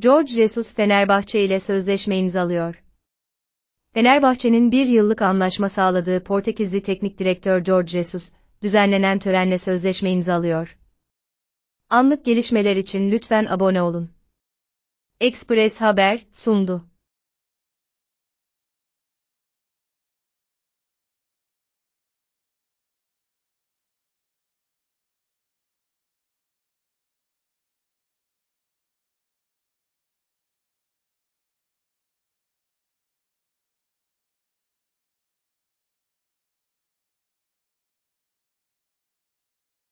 George Jesus Fenerbahçe ile sözleşme imzalıyor. Fenerbahçe'nin bir yıllık anlaşma sağladığı Portekizli teknik direktör George Jesus, düzenlenen törenle sözleşme imzalıyor. Anlık gelişmeler için lütfen abone olun. Express Haber sundu.